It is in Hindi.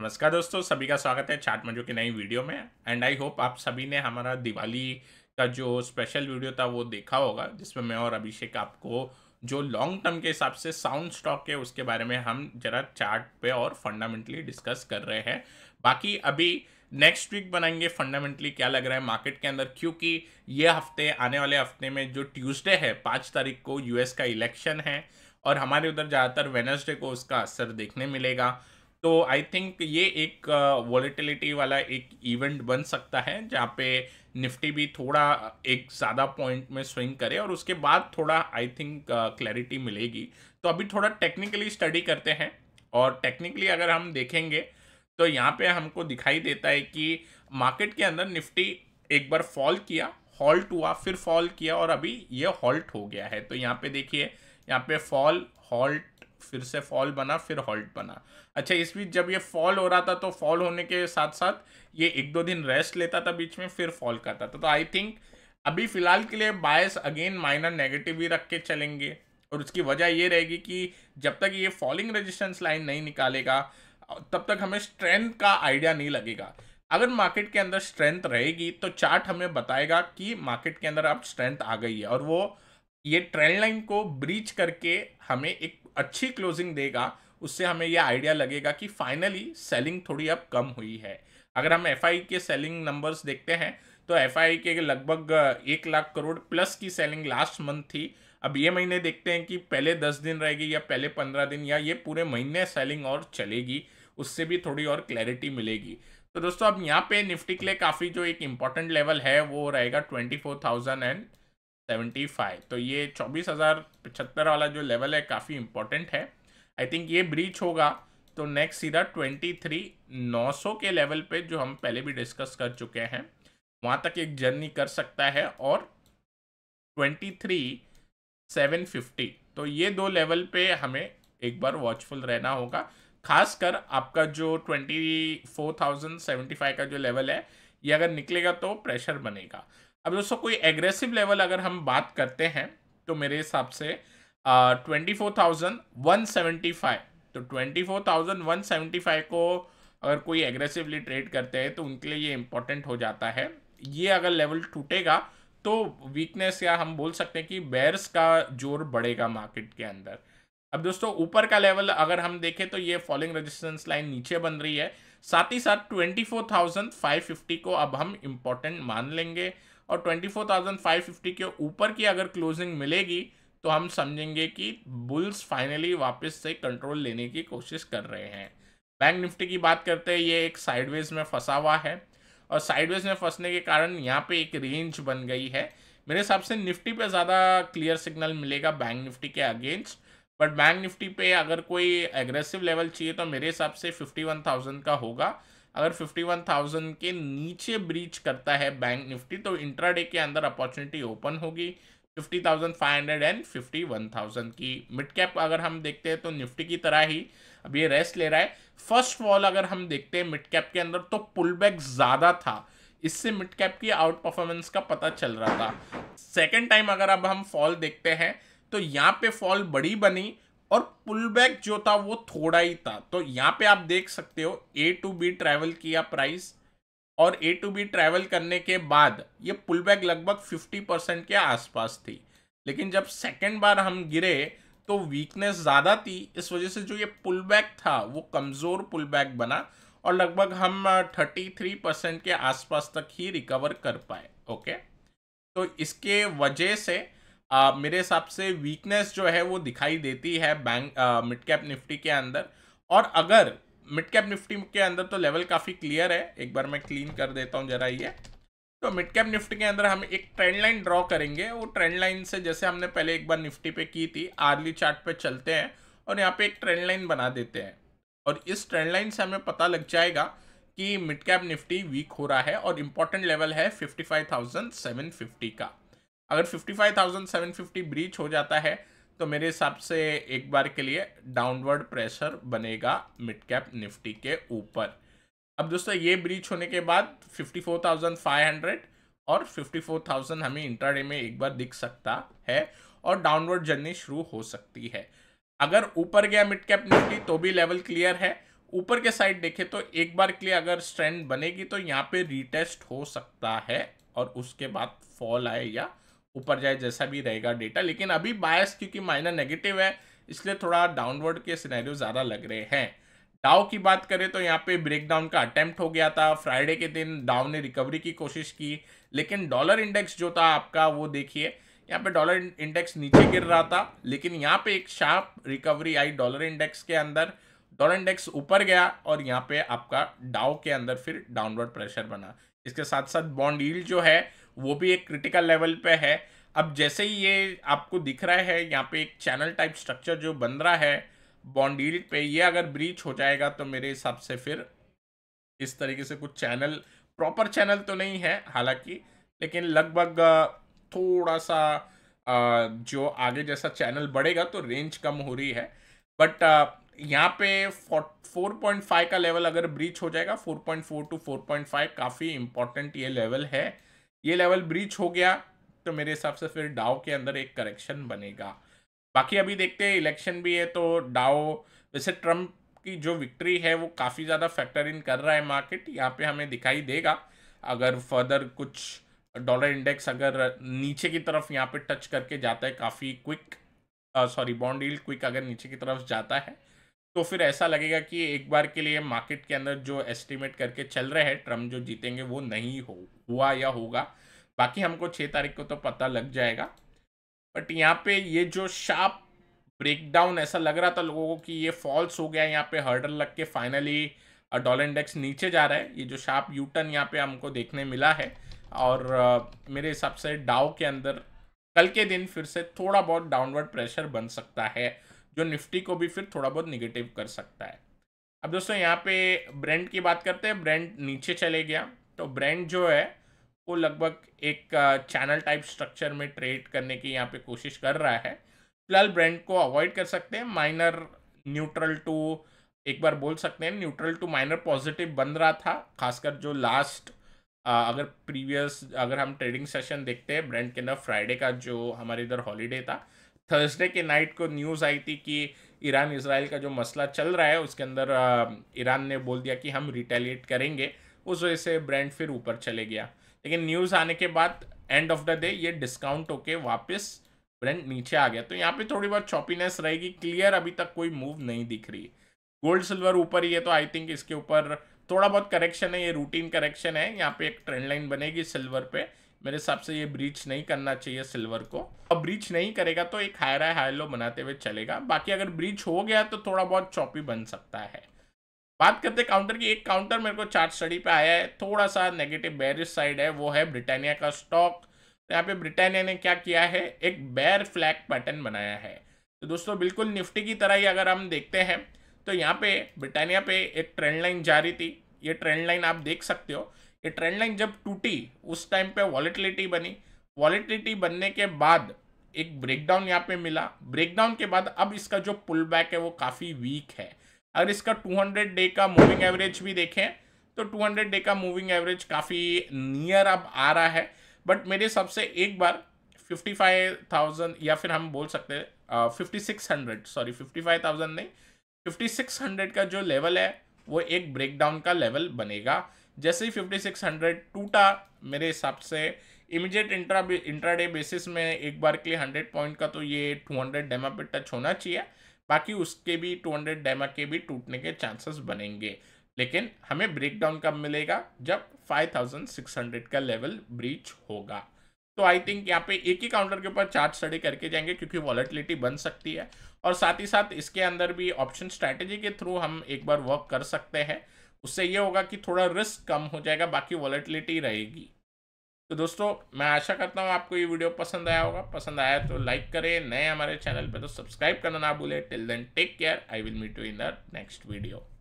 नमस्कार दोस्तों सभी का स्वागत है चार्ट मजो की नई वीडियो में एंड आई होप आप सभी ने हमारा दिवाली का जो स्पेशल वीडियो था वो देखा होगा जिसमें मैं और अभिषेक आपको जो लॉन्ग टर्म के हिसाब से साउंड स्टॉक है उसके बारे में हम जरा चार्ट पे और फंडामेंटली डिस्कस कर रहे हैं बाकी अभी नेक्स्ट वीक बनाएंगे फंडामेंटली क्या लग रहा है मार्केट के अंदर क्योंकि ये हफ्ते आने वाले हफ्ते में जो ट्यूसडे है पाँच तारीख को यूएस का इलेक्शन है और हमारे उधर ज़्यादातर वेनसडे को उसका असर देखने मिलेगा तो आई थिंक ये एक वॉलिटिलिटी uh, वाला एक इवेंट बन सकता है जहाँ पे निफ्टी भी थोड़ा एक ज़्यादा पॉइंट में स्विंग करे और उसके बाद थोड़ा आई थिंक क्लैरिटी मिलेगी तो अभी थोड़ा टेक्निकली स्टडी करते हैं और टेक्निकली अगर हम देखेंगे तो यहाँ पे हमको दिखाई देता है कि मार्केट के अंदर निफ्टी एक बार फॉल किया हॉल्ट हुआ फिर फॉल किया और अभी ये हॉल्ट हो गया है तो यहाँ पे देखिए यहाँ पे फॉल हॉल्ट फिर से फॉल बना फिर हॉल्ट बना अच्छा इस बीच जब ये फॉल हो रहा था तो फॉल होने के साथ साथ ये एक दो दिन रेस्ट लेता था बीच में फिर फॉल करता था तो आई थिंक अभी फिलहाल के लिए बायस अगेन माइनर नेगेटिव ही रख के चलेंगे और उसकी वजह ये रहेगी कि जब तक ये फॉलिंग रेजिस्टेंस लाइन नहीं निकालेगा तब तक हमें स्ट्रेंथ का आइडिया नहीं लगेगा अगर मार्केट के अंदर स्ट्रेंथ रहेगी तो चार्ट हमें बताएगा कि मार्केट के अंदर अब स्ट्रेंथ आ गई है और वो ये ट्रेंड लाइन को ब्रीच करके हमें एक अच्छी क्लोजिंग देगा उससे हमें यह आइडिया लगेगा कि फाइनली सेलिंग थोड़ी अब कम हुई है अगर हम एफ के सेलिंग नंबर्स देखते हैं तो एफ के लगभग एक लाख करोड़ प्लस की सेलिंग लास्ट मंथ थी अब ये महीने देखते हैं कि पहले दस दिन रहेगी या पहले पंद्रह दिन या ये पूरे महीने सेलिंग और चलेगी उससे भी थोड़ी और क्लैरिटी मिलेगी तो दोस्तों अब यहाँ पे निफ्टी के लिए काफ़ी जो एक इम्पॉर्टेंट लेवल है वो रहेगा twenty four thousand and seventy five तो ये चौबीस हज़ार पचहत्तर वाला जो लेवल है काफ़ी इंपॉर्टेंट है आई थिंक ये ब्रीच होगा तो नेक्स्ट सीधा ट्वेंटी थ्री नौ सौ के लेवल पे जो हम पहले भी डिस्कस कर चुके हैं वहाँ तक एक जर्नी कर सकता है और ट्वेंटी थ्री सेवन फिफ्टी तो ये दो लेवल पे हमें एक बार वॉचफुल रहना होगा खासकर आपका जो twenty four thousand seventy five का जो लेवल है ये अगर निकलेगा तो प्रेशर बनेगा अब दोस्तों कोई एग्रेसिव लेवल अगर हम बात करते हैं तो मेरे हिसाब से twenty four thousand one seventy five तो twenty four thousand one seventy five को अगर कोई एग्रेसिवली ट्रेड करते हैं तो उनके लिए ये इंपॉर्टेंट हो जाता है ये अगर लेवल टूटेगा तो वीकनेस या हम बोल सकते हैं कि बैर्स का जोर बढ़ेगा मार्केट के अंदर अब दोस्तों ऊपर का लेवल अगर हम देखें तो ये फॉलिंग रेजिस्टेंस लाइन नीचे बन रही है साथ ही साथ 24,550 को अब हम इम्पोर्टेंट मान लेंगे और 24,550 के ऊपर की अगर क्लोजिंग मिलेगी तो हम समझेंगे कि बुल्स फाइनली वापस से कंट्रोल लेने की कोशिश कर रहे हैं बैंक निफ्टी की बात करते हैं ये एक साइडवेज में फंसा हुआ है और साइडवेज में फंसने के कारण यहाँ पे एक रेंज बन गई है मेरे हिसाब से निफ्टी पे ज़्यादा क्लियर सिग्नल मिलेगा बैंक निफ्टी के अगेंस्ट बट बैंक निफ्टी पे अगर कोई एग्रेसिव लेवल चाहिए तो मेरे हिसाब से फिफ्टी का होगा अगर 51,000 के नीचे ब्रीच करता है बैंक निफ्टी तो इंट्राडे के अंदर अपॉर्चुनिटी ओपन होगी 50,500 एंड 51,000 की मिड कैप अगर हम देखते हैं तो निफ्टी की तरह ही अब ये रेस्ट ले रहा है फर्स्ट वॉल अगर हम देखते हैं मिड कैप के अंदर तो पुल बैक ज़्यादा था इससे मिड कैप की आउट परफॉर्मेंस का पता चल रहा था सेकेंड टाइम अगर अब हम फॉल देखते हैं तो यहाँ पे फॉल बड़ी बनी और पुल बैक जो था वो थोड़ा ही था तो यहाँ पे आप देख सकते हो ए टू बी ट्रैवल किया प्राइस और ए टू बी ट्रैवल करने के बाद ये पुल बैक लगभग 50 परसेंट के आसपास थी लेकिन जब सेकेंड बार हम गिरे तो वीकनेस ज़्यादा थी इस वजह से जो ये पुल बैक था वो कमज़ोर पुल बैक बना और लगभग हम 33 परसेंट के आसपास तक ही रिकवर कर पाए ओके तो इसके वजह से आ, मेरे हिसाब से वीकनेस जो है वो दिखाई देती है बैंक मिड कैप निफ्टी के अंदर और अगर मिड कैप निफ्टी के अंदर तो लेवल काफ़ी क्लियर है एक बार मैं क्लीन कर देता हूँ जरा ये तो मिड कैप निफ्टी के अंदर हम एक ट्रेंड लाइन ड्रॉ करेंगे वो ट्रेंड लाइन से जैसे हमने पहले एक बार निफ्टी पे की थी आर्ली चार्ट पे चलते हैं और यहाँ पे एक ट्रेंड लाइन बना देते हैं और इस ट्रेंड लाइन से हमें पता लग जाएगा कि मिड कैप निफ्टी वीक हो रहा है और इम्पॉर्टेंट लेवल है फिफ्टी का अगर 55,750 ब्रीच हो जाता है तो मेरे हिसाब से एक बार के लिए डाउनवर्ड प्रेशर बनेगा मिड कैप निफ्टी के ऊपर अब दोस्तों ये ब्रीच होने के बाद 54,500 और 54,000 हमें इंटरडे में एक बार दिख सकता है और डाउनवर्ड जर्नी शुरू हो सकती है अगर ऊपर गया मिड कैप निफ्टी तो भी लेवल क्लियर है ऊपर के साइड देखें तो एक बार के लिए अगर स्ट्रेंड बनेगी तो यहाँ पे रिटेस्ट हो सकता है और उसके बाद फॉल आए या ऊपर जाए जैसा भी रहेगा डेटा लेकिन अभी बायस क्योंकि माइनर नेगेटिव है इसलिए थोड़ा डाउनवर्ड के सिनेरियो ज़्यादा लग रहे हैं डाउ की बात करें तो यहाँ पे ब्रेकडाउन का अटेम्प्ट हो गया था फ्राइडे के दिन डाउ ने रिकवरी की कोशिश की लेकिन डॉलर इंडेक्स जो था आपका वो देखिए यहाँ पे डॉलर इंडेक्स नीचे गिर रहा था लेकिन यहाँ पे एक शार्प रिकवरी आई डॉलर इंडेक्स के अंदर डॉलर इंडेक्स ऊपर गया और यहाँ पे आपका डाउ के अंदर फिर डाउनवर्ड प्रेशर बना इसके साथ साथ बॉन्ड ईल्ड जो है वो भी एक क्रिटिकल लेवल पे है अब जैसे ही ये आपको दिख रहा है यहाँ पे एक चैनल टाइप स्ट्रक्चर जो बन रहा है बॉन्डील पे ये अगर ब्रीच हो जाएगा तो मेरे हिसाब से फिर इस तरीके से कुछ चैनल प्रॉपर चैनल तो नहीं है हालांकि लेकिन लगभग थोड़ा सा जो आगे जैसा चैनल बढ़ेगा तो रेंज कम हो रही है बट यहाँ पे फोर पॉइंट फाइव का लेवल अगर ब्रीच हो जाएगा four point four to four point five काफ़ी इम्पॉर्टेंट ये लेवल है ये लेवल ब्रीच हो गया तो मेरे हिसाब से फिर डाओ के अंदर एक करेक्शन बनेगा बाकी अभी देखते हैं इलेक्शन भी है तो डाओ वैसे ट्रम्प की जो विक्ट्री है वो काफ़ी ज़्यादा फैक्टर इन कर रहा है मार्केट यहाँ पे हमें दिखाई देगा अगर फर्दर कुछ डॉलर इंडेक्स अगर नीचे की तरफ यहाँ पे टच करके जाता है काफ़ी quick sorry bond deal quick अगर नीचे की तरफ जाता है तो फिर ऐसा लगेगा कि एक बार के लिए मार्केट के अंदर जो एस्टिमेट करके चल रहे हैं ट्रम्प जो जीतेंगे वो नहीं हो हुआ या होगा बाकी हमको छः तारीख को तो पता लग जाएगा बट यहाँ पे ये जो शार्प ब्रेकडाउन ऐसा लग रहा था लोगों को कि ये फॉल्स हो गया यहाँ पे हर्डल लग के फाइनली डॉलर इंडेक्स नीचे जा रहा है ये जो शार्प यूटर्न यहाँ पे हमको देखने मिला है और मेरे हिसाब से डाव के अंदर कल के दिन फिर से थोड़ा बहुत डाउनवर्ड प्रेशर बन सकता है जो निफ्टी को भी फिर थोड़ा बहुत निगेटिव कर सकता है अब दोस्तों यहाँ पे ब्रेंड की बात करते हैं ब्रेंड नीचे चले गया तो ब्रेंड जो है वो लगभग एक चैनल टाइप स्ट्रक्चर में ट्रेड करने की यहाँ पे कोशिश कर रहा है फिलहाल ब्रेंड को अवॉइड कर सकते हैं माइनर न्यूट्रल टू एक बार बोल सकते हैं न्यूट्रल टू माइनर पॉजिटिव बन रहा था खासकर जो लास्ट अगर प्रीवियस अगर हम ट्रेडिंग सेशन देखते हैं ब्रेंड के अंदर फ्राइडे का जो हमारे इधर हॉलीडे था थर्सडे के नाइट को न्यूज़ आई थी कि ईरान इसराइल का जो मसला चल रहा है उसके अंदर ईरान ने बोल दिया कि हम रिटेलिएट करेंगे उस वजह से ब्रांड फिर ऊपर चले गया लेकिन न्यूज़ आने के बाद एंड ऑफ द डे ये डिस्काउंट होके वापस ब्रांड नीचे आ गया तो यहाँ पे थोड़ी बहुत चॉपीनेस रहेगी क्लियर अभी तक कोई मूव नहीं दिख रही गोल्ड सिल्वर ऊपर ही है तो आई थिंक इसके ऊपर थोड़ा बहुत करेक्शन है ये रूटीन करेक्शन है यहाँ पे एक ट्रेंड लाइन बनेगी सिल्वर पे मेरे हिसाब से ये ब्रीच नहीं करना चाहिए सिल्वर को और ब्रीच नहीं करेगा तो एक हाई आई हाई लो बनाते हुए चलेगा बाकी अगर ब्रीच हो गया तो थोड़ा बहुत चौपी बन सकता है बात करते काउंटर की एक काउंटर मेरे को चार्ट स्टडी पे आया है थोड़ा सा नेगेटिव बैरिश साइड है वो है ब्रिटानिया का स्टॉक तो यहाँ पे ब्रिटानिया ने क्या किया है एक बैर फ्लैग पैटर्न बनाया है तो दोस्तों बिल्कुल निफ्टी की तरह ही अगर हम देखते हैं तो यहाँ पे ब्रिटानिया पे एक ट्रेंड लाइन जारी थी ये ट्रेंड लाइन आप देख सकते हो ये ट्रेंड लाइन जब टूटी उस टाइम पे वॉलिटिलिटी बनी वॉलिटिलिटी बनने के बाद एक ब्रेकडाउन यहाँ पे मिला ब्रेकडाउन के बाद अब इसका जो पुल बैक है वो काफ़ी वीक है अगर इसका 200 डे का मूविंग एवरेज भी देखें तो 200 डे का मूविंग एवरेज काफ़ी नियर अब आ रहा है बट मेरे हिसाब से एक बार 55,000 या फिर हम बोल सकते हैं fifty six hundred sorry fifty five thousand नहीं फिफ्टी सिक्स हंड्रेड का जो लेवल है वो एक ब्रेकडाउन का लेवल बनेगा जैसे ही फिफ्टी सिक्स हंड्रेड टूटा मेरे हिसाब से इमीडिएट इंट्रा इंट्राडे बेसिस में एक बार के लिए हंड्रेड पॉइंट का तो ये टू हंड्रेड डेमा पे टच होना चाहिए बाकी उसके भी टू हंड्रेड डेमा के भी टूटने के चांसेस बनेंगे लेकिन हमें ब्रेकडाउन कब मिलेगा जब फाइव थाउजेंड सिक्स हंड्रेड का लेवल ब्रीच होगा तो आई थिंक यहाँ पे एक ही काउंटर के ऊपर चार्ट स्टडी करके जाएंगे क्योंकि वॉलेटिलिटी बन सकती है और साथ ही साथ इसके अंदर भी ऑप्शन स्ट्रैटेजी के थ्रू हम एक बार वर्क कर सकते हैं उससे ये होगा कि थोड़ा रिस्क कम हो जाएगा बाकी वॉलेटिलिटी रहेगी तो दोस्तों मैं आशा करता हूँ आपको ये वीडियो पसंद आया होगा पसंद आया तो लाइक करें नए हमारे चैनल पर तो सब्सक्राइब करना ना भूलें till then take care I will meet you in the next video